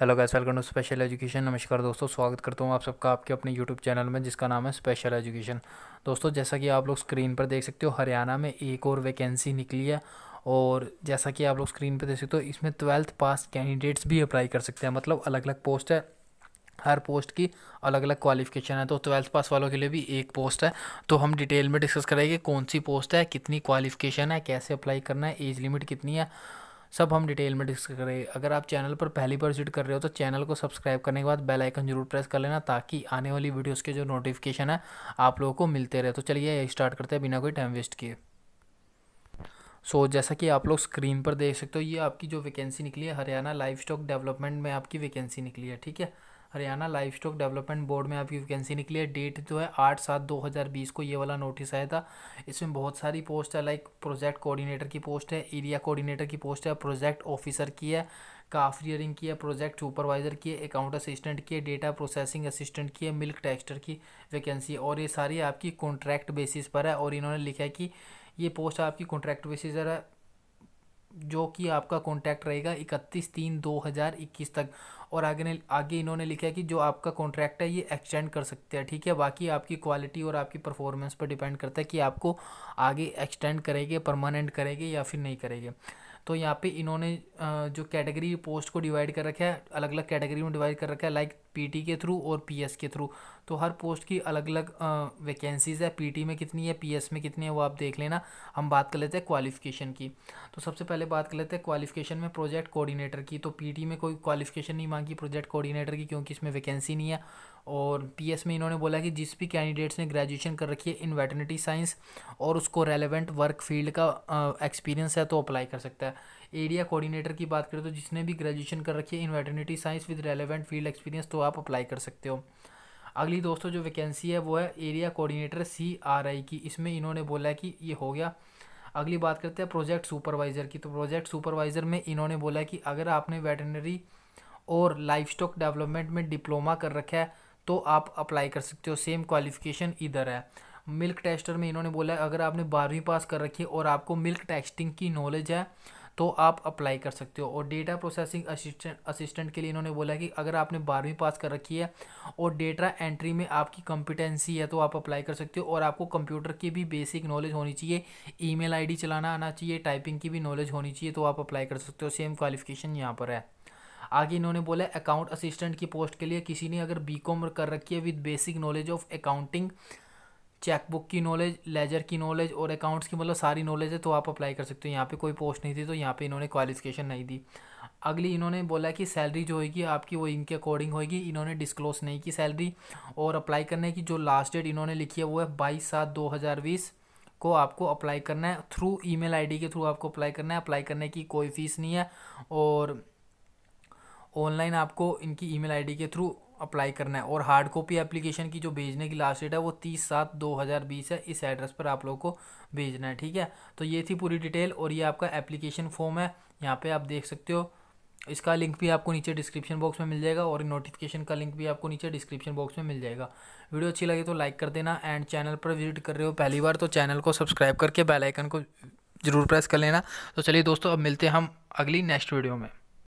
hello guys welcome to special education नमस्कार दोस्तों स्वागत करता हूँ आप सबका आपके अपने यूट्यूब चैनल में जिसका नाम है स्पेशल एजुकेशन दोस्तों जैसा कि आप लोग स्क्रीन पर देख सकते हो हरियाणा में एक और वैकेंसी निकली है और जैसा कि आप लोग स्क्रीन पर देख सकते हो इसमें ट्वेल्थ पास कैंडिडेट्स भी अप्लाई कर सकते हैं मतलब अलग अलग पोस्ट है हर पोस्ट की अलग अलग क्वालिफिकेशन है तो ट्वेल्थ पास वालों के लिए भी एक पोस्ट है तो हम डिटेल में डिस्कस करेंगे कौन सी पोस्ट है कितनी क्वालिफिकेशन है कैसे अप्लाई करना है एज लिमिट कितनी है सब हम डिटेल में डिस्कस करेंगे अगर आप चैनल पर पहली बार विजिट कर रहे हो तो चैनल को सब्सक्राइब करने के बाद बेल आइकन जरूर प्रेस कर लेना ताकि आने वाली वीडियोज़ के जो नोटिफिकेशन है आप लोगों को मिलते रहे तो चलिए स्टार्ट करते हैं बिना कोई टाइम वेस्ट किए सो so, जैसा कि आप लोग स्क्रीन पर देख सकते हो ये आपकी जो वैकेंसी निकली है हरियाणा लाइफ स्टॉक डेवलपमेंट में आपकी वैकेंसी निकली है ठीक है Haryana life stock development board में आपकी वैकेंसी निकली है डेट जो है आठ सात दो हज़ार बीस को ये वाला नोटिस आया था इसमें बहुत सारी पोस्ट है लाइक प्रोजेक्ट कोऑर्डिनेटर की पोस्ट है एरिया कोऑर्डिनेटर की पोस्ट है प्रोजेक्ट ऑफिसर की है काफरियरिंग की है प्रोजेक्ट सुपरवाइज़र की है अकाउंट असिस्टेंट की है डेटा प्रोसेसिंग असिस्टेंट की है मिल्क टेक्स्टर की वैकेंसी और ये सारी आपकी कॉन्ट्रैक्ट बेसिस पर है और इन्होंने लिखा है कि ये पोस्ट आपकी कॉन्ट्रैक्ट बेसिस पर है जो कि आपका कॉन्ट्रैक्ट रहेगा इकतीस तीन दो हज़ार इक्कीस तक और आगे ने आगे इन्होंने लिखा है कि जो आपका कॉन्ट्रैक्ट है ये एक्सटेंड कर सकते हैं ठीक है बाकी आपकी क्वालिटी और आपकी परफॉर्मेंस पर डिपेंड करता है कि आपको आगे एक्सटेंड करेंगे परमानेंट करेंगे या फिर नहीं करेंगे तो यहाँ पे इन्होंने जो कैटेगरी पोस्ट को डिवाइड कर रखा है अलग अलग कैटेगरी में डिवाइड कर रखा है लाइक पीटी के थ्रू और पीएस के थ्रू तो हर पोस्ट की अलग अलग वैकेंसीज़ है पीटी में कितनी है पीएस में कितनी है वो आप देख लेना हम बात कर लेते हैं क्वालिफ़िकेशन की तो सबसे पहले बात कर लेते हैं क्वालिफ़िकेशन में प्रोजेक्ट कोऑर्डिनेटर की तो पीटी में कोई क्वालिफ़िकेशन नहीं मांगी प्रोजेक्ट कोऑर्डिनेटर की क्योंकि इसमें वैकेंसी नहीं है और पीएस में इन्होंने बोला कि जिस भी कैंडिडेट्स ने ग्रेजुएशन कर रखी है इन वेटनरी साइंस और उसको रेलिवेंट वर्क फील्ड का एक्सपीरियंस है तो अप्लाई कर सकता है एरिया कोऑर्डिनेटर की बात करें तो जिसने भी ग्रेजुएशन कर रखी है in veterinary science with relevant field experience तो आप अप्लाई कर सकते हो अगली दोस्तों जो वैकेंसी है वो है area coordinator C R I की इसमें इन्होंने बोला है कि ये हो गया अगली बात करते हैं प्रोजेक्ट सुपरवाइज़र की तो प्रोजेक्ट सुपरवाइज़र में इन्होंने बोला कि अगर आपने वेटरनरी और लाइफ स्टॉक डेवलपमेंट में डिप्लोमा कर रखा है तो आप अप्लाई कर सकते हो सेम क्वालिफिकेशन इधर है मिल्क टेस्टर में इन्होंने बोला है अगर आपने बारहवीं पास कर रखी है और आपको मिल्क टेस्टिंग की नॉलेज है तो आप अप्लाई कर सकते हो और डेटा प्रोसेसिंग असिस्टेंट असिस्टेंट के लिए इन्होंने बोला कि अगर आपने बारहवीं पास कर रखी है और डेटा एंट्री में आपकी कंपिटेंसी है तो आप अप्लाई कर सकते हो और आपको कंप्यूटर की भी बेसिक नॉलेज होनी चाहिए ई मेल चलाना आना चाहिए टाइपिंग की भी नॉलेज होनी चाहिए तो आप अप्लाई कर सकते हो सेम क्वालिफिकेशन यहाँ पर है आगे इन्होंने बोला अकाउंट असिस्टेंट की पोस्ट के लिए किसी ने अगर बी कर रखी है with basic knowledge of accounting chequebook की नॉलेज लेजर की नॉलेज और अकाउंट्स की मतलब सारी नॉलेज है तो आप अप्लाई कर सकते हो यहाँ पे कोई पोस्ट नहीं थी तो यहाँ पे इन्होंने क्वालिफिकेशन नहीं दी अगली इन्होंने बोला कि सैलरी जो होगी आपकी वो इनके अकॉर्डिंग होगी इन्होंने डिस्क्लोज नहीं की सैलरी और अप्लाई करने की जो लास्ट डेट इन्होंने लिखी है वो है बाईस सात दो हज़ार बीस को आपको अप्लाई करना है थ्रू ईमेल आईडी के थ्रू आपको अप्लाई करना है अप्लाई करने की कोई फ़ीस नहीं है और ऑनलाइन आपको इनकी ईमेल आईडी के थ्रू अप्लाई करना है और हार्ड कॉपी एप्लीकेशन की जो भेजने की लास्ट डेट है वो तीस सात दो हज़ार बीस है इस एड्रेस पर आप लोग को भेजना है ठीक है तो ये थी पूरी डिटेल और ये आपका एप्लीकेशन फॉर्म है यहाँ पे आप देख सकते हो इसका लिंक भी आपको नीचे डिस्क्रिप्शन बॉक्स में मिल जाएगा और नोटिफिकेशन का लिंक भी आपको नीचे डिस्क्रिप्शन बॉक्स में मिल जाएगा वीडियो अच्छी लगे तो लाइक कर देना एंड चैनल पर विजिट कर रहे हो पहली बार तो चैनल को सब्सक्राइब करके बेलाइकन को ज़रूर प्रेस कर लेना तो चलिए दोस्तों अब मिलते हैं हम अगली नेक्स्ट वीडियो में